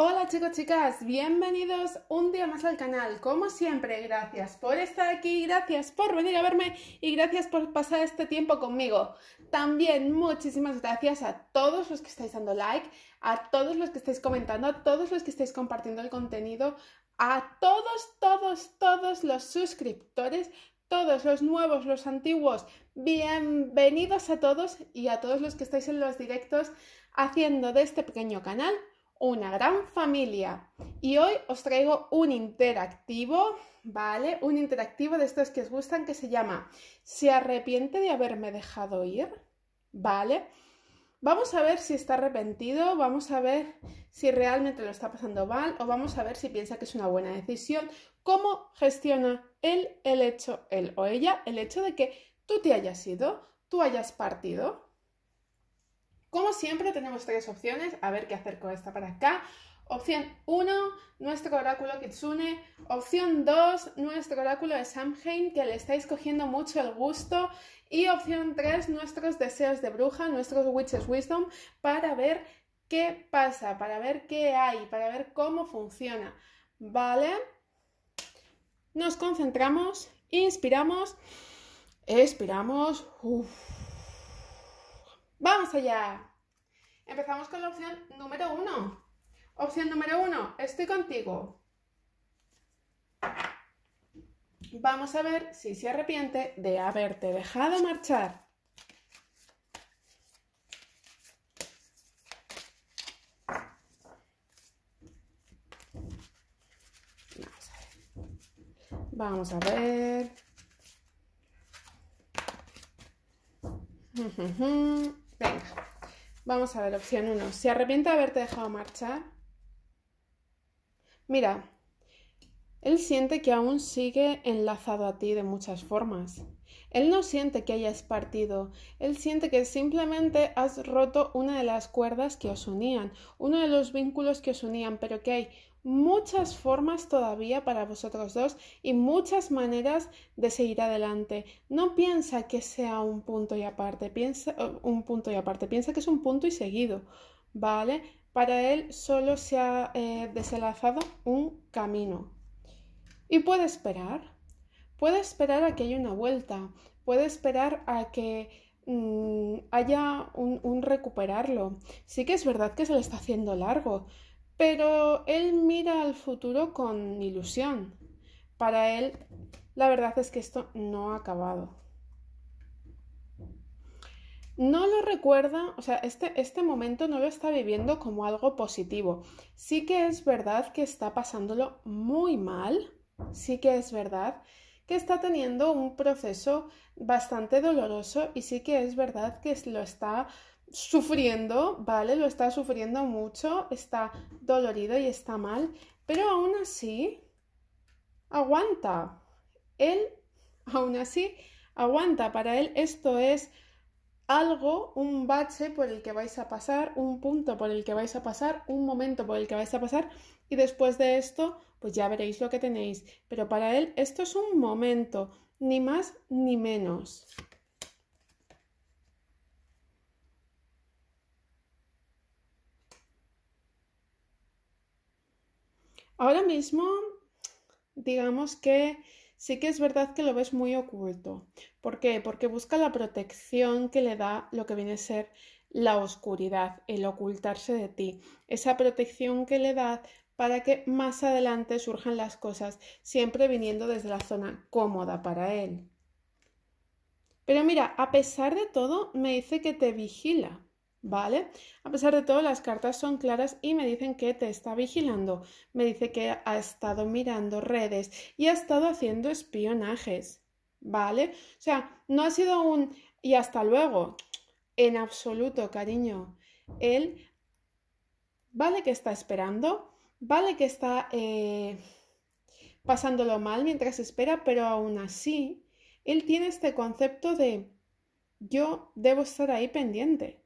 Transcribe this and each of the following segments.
Hola chicos, chicas, bienvenidos un día más al canal. Como siempre, gracias por estar aquí, gracias por venir a verme y gracias por pasar este tiempo conmigo. También muchísimas gracias a todos los que estáis dando like, a todos los que estáis comentando, a todos los que estáis compartiendo el contenido, a todos, todos, todos los suscriptores, todos los nuevos, los antiguos, bienvenidos a todos y a todos los que estáis en los directos haciendo de este pequeño canal una gran familia. Y hoy os traigo un interactivo, ¿vale? Un interactivo de estos que os gustan que se llama ¿Se arrepiente de haberme dejado ir? ¿Vale? Vamos a ver si está arrepentido, vamos a ver si realmente lo está pasando mal o vamos a ver si piensa que es una buena decisión, cómo gestiona él el hecho, él o ella, el hecho de que tú te hayas ido, tú hayas partido, como siempre, tenemos tres opciones. A ver qué hacer con esta para acá. Opción 1, nuestro oráculo Kitsune. Opción 2, nuestro oráculo de Samhain, que le estáis cogiendo mucho el gusto. Y opción 3, nuestros deseos de bruja, nuestros Witches Wisdom, para ver qué pasa, para ver qué hay, para ver cómo funciona. ¿Vale? Nos concentramos, inspiramos, expiramos. Uf. ¡Vamos allá! Empezamos con la opción número uno. Opción número uno, estoy contigo. Vamos a ver si se arrepiente de haberte dejado marchar. Vamos a ver. Vamos a ver. Venga, vamos a ver, opción 1. ¿Se arrepiente de haberte dejado marchar? Mira, él siente que aún sigue enlazado a ti de muchas formas. Él no siente que hayas partido, él siente que simplemente has roto una de las cuerdas que os unían, uno de los vínculos que os unían, pero que hay muchas formas todavía para vosotros dos y muchas maneras de seguir adelante. No piensa que sea un punto y aparte, piensa eh, un punto y aparte, piensa que es un punto y seguido, ¿vale? Para él solo se ha eh, deslazado un camino. Y puede esperar, puede esperar a que haya una vuelta, puede esperar a que mm, haya un recuperarlo. Sí que es verdad que se le está haciendo largo, pero él mira al futuro con ilusión. Para él, la verdad es que esto no ha acabado. No lo recuerda, o sea, este, este momento no lo está viviendo como algo positivo. Sí que es verdad que está pasándolo muy mal, sí que es verdad que está teniendo un proceso bastante doloroso y sí que es verdad que lo está sufriendo, ¿vale? Lo está sufriendo mucho, está dolorido y está mal, pero aún así aguanta. Él, aún así, aguanta. Para él esto es algo, un bache por el que vais a pasar, un punto por el que vais a pasar, un momento por el que vais a pasar y después de esto, pues ya veréis lo que tenéis. Pero para él esto es un momento, ni más ni menos. Ahora mismo, digamos que sí que es verdad que lo ves muy oculto. ¿Por qué? Porque busca la protección que le da lo que viene a ser la oscuridad, el ocultarse de ti. Esa protección que le da para que más adelante surjan las cosas, siempre viniendo desde la zona cómoda para él. Pero mira, a pesar de todo, me dice que te vigila. ¿Vale? A pesar de todo, las cartas son claras y me dicen que te está vigilando. Me dice que ha estado mirando redes y ha estado haciendo espionajes. ¿Vale? O sea, no ha sido un y hasta luego. En absoluto, cariño. Él, vale que está esperando, vale que está eh, pasándolo mal mientras espera, pero aún así, él tiene este concepto de yo debo estar ahí pendiente.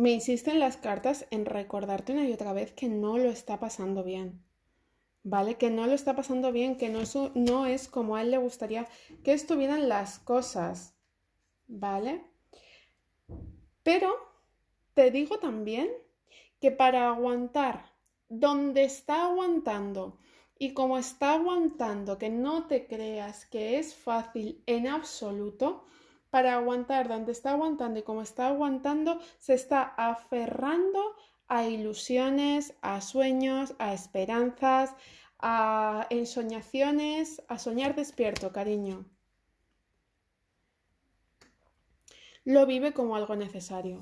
Me insisten las cartas en recordarte una y otra vez que no lo está pasando bien. ¿Vale? Que no lo está pasando bien, que no, es como a él le gustaría que estuvieran las cosas. ¿Vale? Pero te digo también que para aguantar donde está aguantando y como está aguantando, que no te creas que es fácil en absoluto, para aguantar donde está aguantando y como está aguantando, se está aferrando a ilusiones, a sueños, a esperanzas, a ensoñaciones, a soñar despierto, cariño. Lo vive como algo necesario.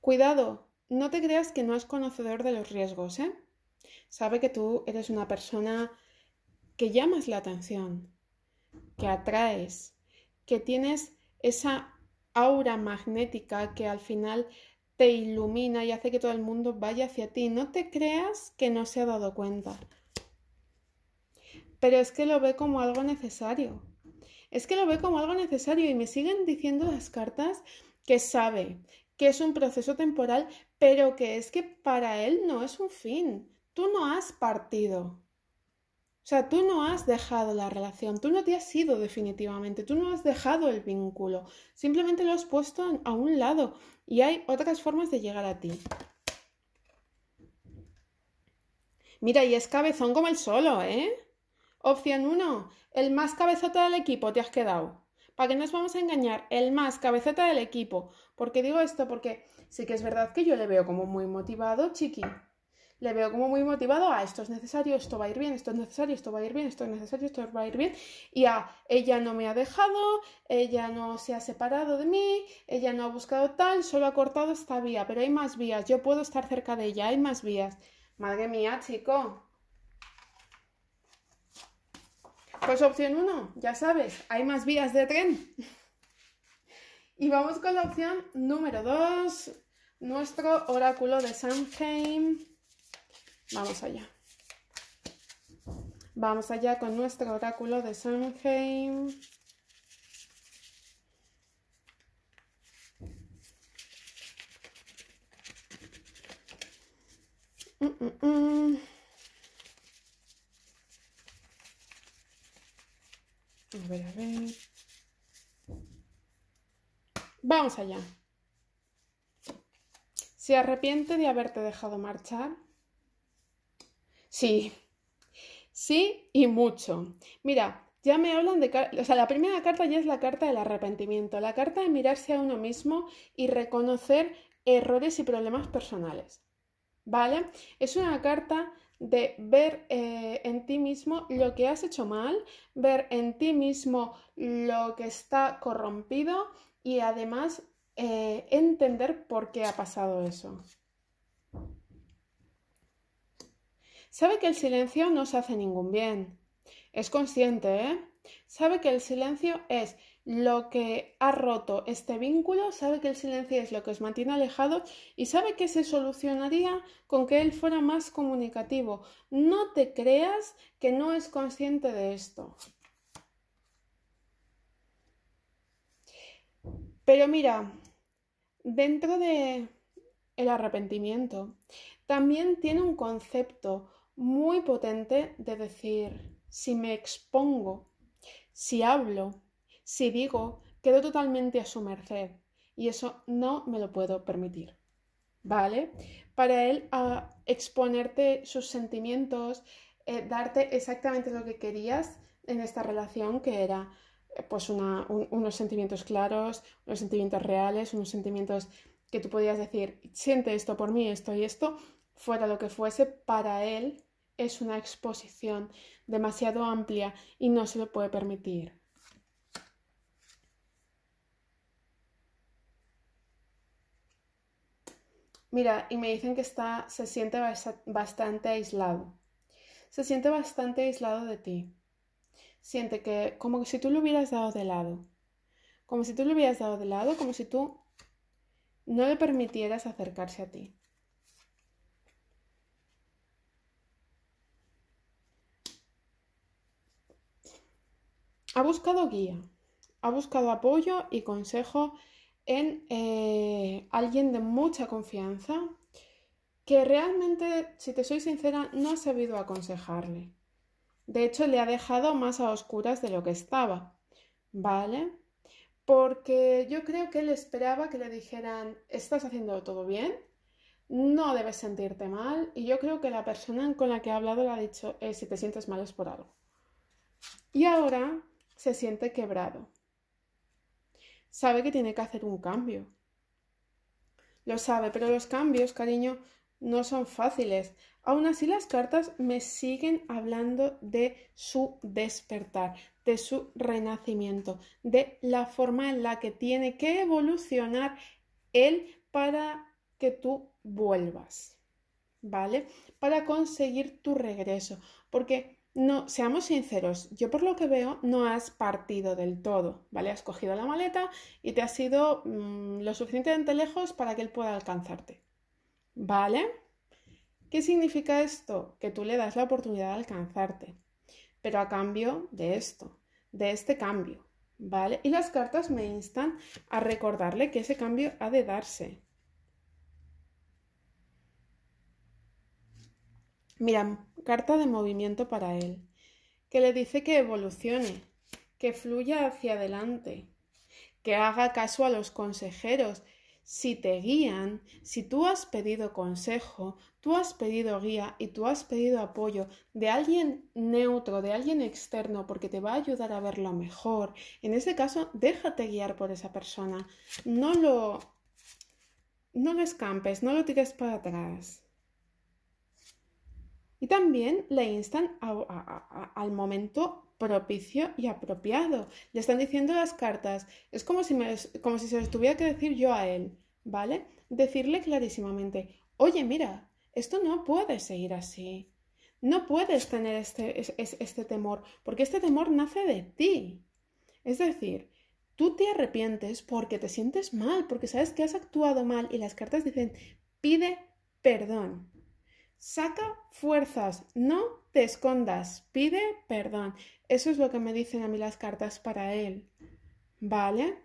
Cuidado, no te creas que no es conocedor de los riesgos, ¿eh? sabe que tú eres una persona que llamas la atención, que atraes, que tienes esa aura magnética que al final te ilumina y hace que todo el mundo vaya hacia ti. No te creas que no se ha dado cuenta. Pero es que lo ve como algo necesario. Es que lo ve como algo necesario y me siguen diciendo las cartas que sabe que es un proceso temporal, pero que es que para él no es un fin tú no has partido. O sea, tú no has dejado la relación, tú no te has ido definitivamente, tú no has dejado el vínculo, simplemente lo has puesto a un lado y hay otras formas de llegar a ti. Mira, y es cabezón como el solo, ¿eh? Opción 1, el más cabezota del equipo te has quedado. Para qué nos vamos a engañar, el más cabezota del equipo. Porque digo esto? Porque sí que es verdad que yo le veo como muy motivado, chiqui le veo como muy motivado a esto es necesario, esto va a ir bien, esto es necesario, esto va a ir bien, esto es necesario, esto va a ir bien, y a ella no me ha dejado, ella no se ha separado de mí, ella no ha buscado tal, solo ha cortado esta vía, pero hay más vías, yo puedo estar cerca de ella, hay más vías. Madre mía, chico. Pues opción 1, ya sabes, hay más vías de tren. y vamos con la opción número 2, nuestro oráculo de Samhain. Vamos allá. Vamos allá con nuestro oráculo de Sunheim. Mm, mm, mm. Vamos allá. ¿Se arrepiente de haberte dejado marchar? Sí, sí y mucho. Mira, ya me hablan de... O sea, la primera carta ya es la carta del arrepentimiento, la carta de mirarse a uno mismo y reconocer errores y problemas personales. ¿Vale? Es una carta de ver eh, en ti mismo lo que has hecho mal, ver en ti mismo lo que está corrompido y además eh, entender por qué ha pasado eso. Sabe que el silencio no se hace ningún bien. Es consciente, ¿eh? Sabe que el silencio es lo que ha roto este vínculo, sabe que el silencio es lo que os mantiene alejados y sabe que se solucionaría con que él fuera más comunicativo. No te creas que no es consciente de esto. Pero mira, dentro de el arrepentimiento también tiene un concepto muy potente de decir, si me expongo, si hablo, si digo, quedo totalmente a su merced y eso no me lo puedo permitir. ¿Vale? Para él, ah, exponerte sus sentimientos, eh, darte exactamente lo que querías en esta relación, que era eh, pues unos sentimientos claros, unos sentimientos reales, unos sentimientos que tú podías decir, siente esto por mí, esto y esto, fuera lo que fuese, para él es una exposición demasiado amplia y no se lo puede permitir. Mira, y me dicen que está, se siente bastante aislado. Se siente bastante aislado de ti. Siente que como si tú lo hubieras dado de lado. Como si tú lo hubieras dado de lado, como si tú no le permitieras acercarse a ti. Ha buscado guía, ha buscado apoyo y consejo en eh, alguien de mucha confianza que realmente, si te soy sincera, no ha sabido aconsejarle. De hecho, le ha dejado más a oscuras de lo que estaba, ¿vale? Porque yo creo que él esperaba que le dijeran, estás haciendo todo bien, no debes sentirte mal, y yo creo que la persona con la que ha hablado le ha dicho, eh, si te sientes mal es por algo. Y ahora se siente quebrado. Sabe que tiene que hacer un cambio. Lo sabe, pero los cambios, cariño, no son fáciles. Aún así, las cartas me siguen hablando de su despertar, de su renacimiento, de la forma en la que tiene que evolucionar él para que tú vuelvas, ¿vale? Para conseguir tu regreso, porque no, seamos sinceros, yo por lo que veo no has partido del todo, ¿vale? Has cogido la maleta y te has ido mm, lo suficientemente lejos para que él pueda alcanzarte, ¿vale? ¿Qué significa esto? Que tú le das la oportunidad de alcanzarte, pero a cambio de esto, de este cambio, ¿vale? Y las cartas me instan a recordarle que ese cambio ha de darse. Mira, carta de movimiento para él, que le dice que evolucione, que fluya hacia adelante, que haga caso a los consejeros. Si te guían, si tú has pedido consejo, tú has pedido guía y tú has pedido apoyo de alguien neutro, de alguien externo, porque te va a ayudar a verlo mejor. En ese caso, déjate guiar por esa persona. No lo, no lo escampes, no lo tires para atrás. Y también le instan al momento propicio y apropiado. Le están diciendo las cartas. Es como si, me, como si se los tuviera que decir yo a él, ¿vale? Decirle clarísimamente, oye, mira, esto no puede seguir así. No puedes tener este, este temor, porque este temor nace de ti. Es decir, tú te arrepientes porque te sientes mal, porque sabes que has actuado mal y las cartas dicen, pide perdón. Saca fuerzas, no te escondas, pide perdón. Eso es lo que me dicen a mí las cartas para él. ¿Vale?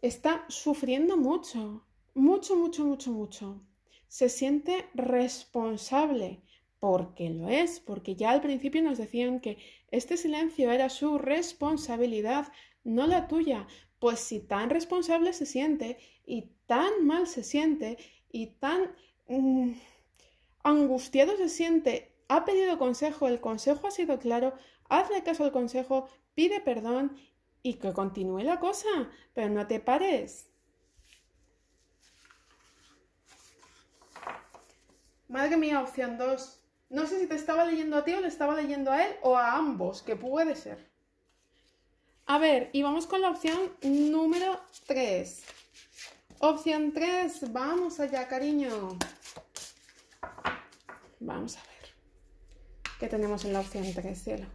Está sufriendo mucho, mucho, mucho, mucho, mucho. Se siente responsable, porque lo es, porque ya al principio nos decían que este silencio era su responsabilidad, no la tuya. Pues si tan responsable se siente y tan mal se siente y tan... Mm, angustiado se siente, ha pedido consejo, el consejo ha sido claro, hazle caso al consejo, pide perdón y que continúe la cosa, pero no te pares. Madre mía, opción 2. No sé si te estaba leyendo a ti o le estaba leyendo a él o a ambos, que puede ser. A ver, y vamos con la opción número 3. Opción 3, vamos allá, cariño. Vamos a ver. ¿Qué tenemos en la opción 3, cielo?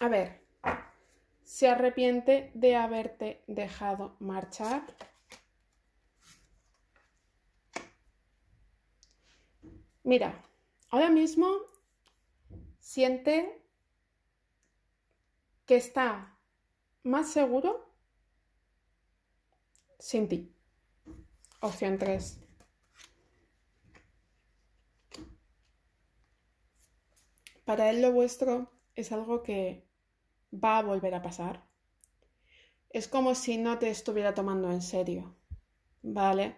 A ver, se arrepiente de haberte dejado marchar. Mira, ahora mismo siente que está más seguro sin ti. Opción 3. Para él lo vuestro es algo que va a volver a pasar. Es como si no te estuviera tomando en serio. ¿Vale?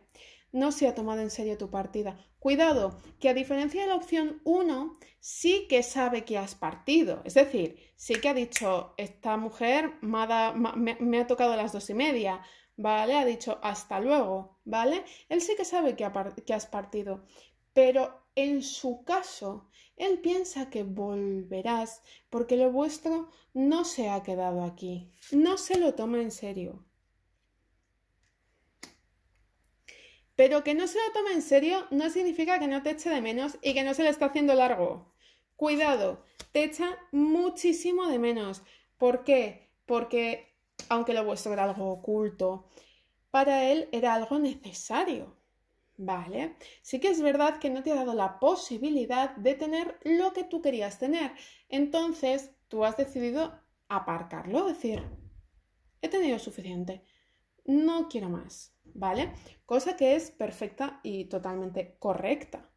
No se ha tomado en serio tu partida. Cuidado, que a diferencia de la opción 1, sí que sabe que has partido. Es decir, sí que ha dicho, esta mujer me ha, tocado las dos y media, ¿vale? Ha dicho hasta luego, ¿vale? Él sí que sabe que, has partido, pero en su caso, él piensa que volverás porque lo vuestro no se ha quedado aquí. No se lo toma en serio. Pero que no se lo tome en serio no significa que no te eche de menos y que no se le está haciendo largo. Cuidado, te echa muchísimo de menos. ¿Por qué? Porque aunque lo vuestro era algo oculto, para él era algo necesario. ¿Vale? Sí que es verdad que no te ha dado la posibilidad de tener lo que tú querías tener. Entonces, tú has decidido aparcarlo, decir, he tenido suficiente, no quiero más, ¿vale? Cosa que es perfecta y totalmente correcta,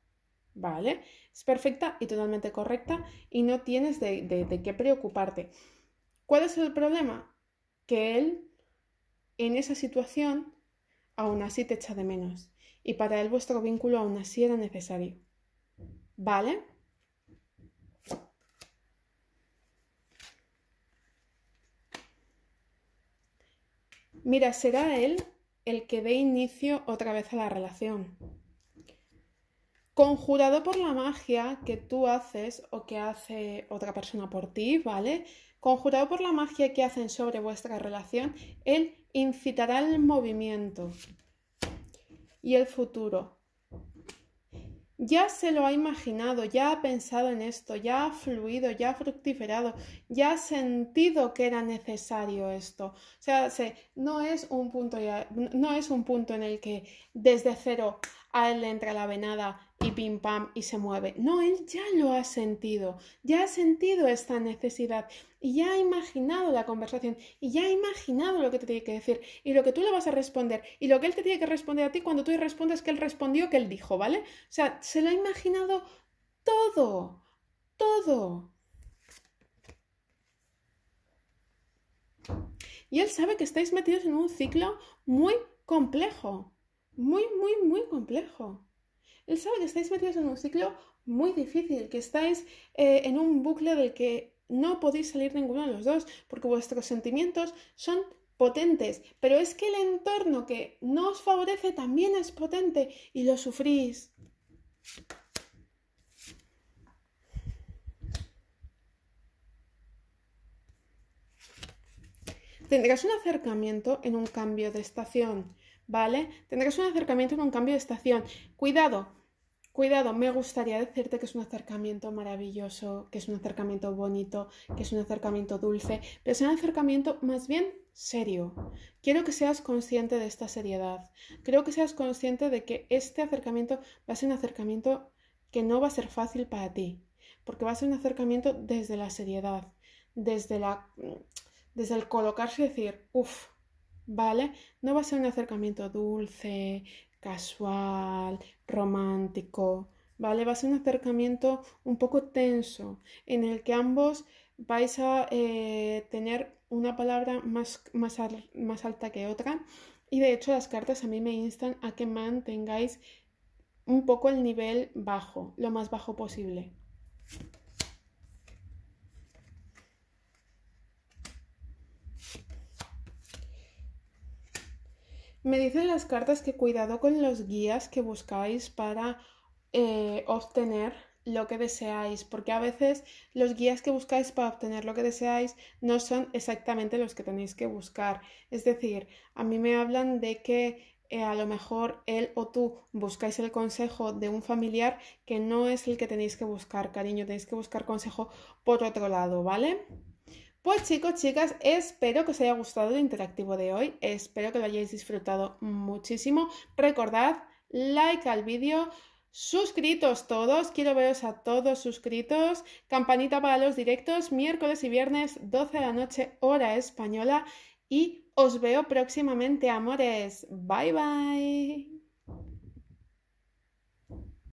¿vale? Es perfecta y totalmente correcta y no tienes de, de qué preocuparte. ¿Cuál es el problema? que él en esa situación aún así te echa de menos y para él vuestro vínculo aún así era necesario. ¿Vale? Mira, será él el que dé inicio otra vez a la relación. Conjurado por la magia que tú haces o que hace otra persona por ti, ¿vale? Conjurado por la magia que hacen sobre vuestra relación, él incitará el movimiento y el futuro. Ya se lo ha imaginado, ya ha pensado en esto, ya ha fluido, ya ha fructiferado, ya ha sentido que era necesario esto. O sea, no, es un punto ya, no es un punto en el que desde cero a él le entra la venada y pim pam y se mueve. No, él ya lo ha sentido, ya ha sentido esta necesidad, y ya ha imaginado la conversación y ya ha imaginado lo que te tiene que decir y lo que tú le vas a responder y lo que él te tiene que responder a ti cuando tú respondes que él respondió que él dijo, ¿vale? O sea, se lo ha imaginado todo, todo. Y él sabe que estáis metidos en un ciclo muy complejo, muy, muy, muy complejo. Él sabe que estáis metidos en un ciclo muy difícil, que estáis eh, en un bucle del que no podéis salir ninguno de los dos, porque vuestros sentimientos son potentes, pero es que el entorno que no os favorece también es potente y lo sufrís. Tendrás un acercamiento en un cambio de estación, ¿vale? Tendrás un acercamiento en un cambio de estación. Cuidado, Cuidado, me gustaría decirte que es un acercamiento maravilloso, que es un acercamiento bonito, que es un acercamiento dulce, pero es un acercamiento más bien serio. Quiero que seas consciente de esta seriedad. Creo que seas consciente de que este acercamiento va a ser un acercamiento que no va a ser fácil para ti, porque va a ser un acercamiento desde la seriedad, desde la desde el colocarse y decir, uff, ¿vale? No va a ser un acercamiento dulce, casual, romántico, ¿vale? Va a ser un acercamiento un poco tenso, en el que ambos vais a eh, tener una palabra más, más, más alta que otra. Y de hecho las cartas a mí me instan a que mantengáis un poco el nivel bajo, lo más bajo posible. Me dicen las cartas que cuidado con los guías que buscáis para eh, obtener lo que deseáis, porque a veces los guías que buscáis para obtener lo que deseáis no son exactamente los que tenéis que buscar. Es decir, a mí me hablan de que eh, a lo mejor él o tú buscáis el consejo de un familiar que no es el que tenéis que buscar, cariño, tenéis que buscar consejo por otro lado, ¿vale? Pues chicos, chicas, espero que os haya gustado el interactivo de hoy, espero que lo hayáis disfrutado muchísimo. Recordad, like al vídeo, suscritos todos, quiero veros a todos suscritos, campanita para los directos, miércoles y viernes, 12 de la noche, hora española, y os veo próximamente, amores. Bye bye.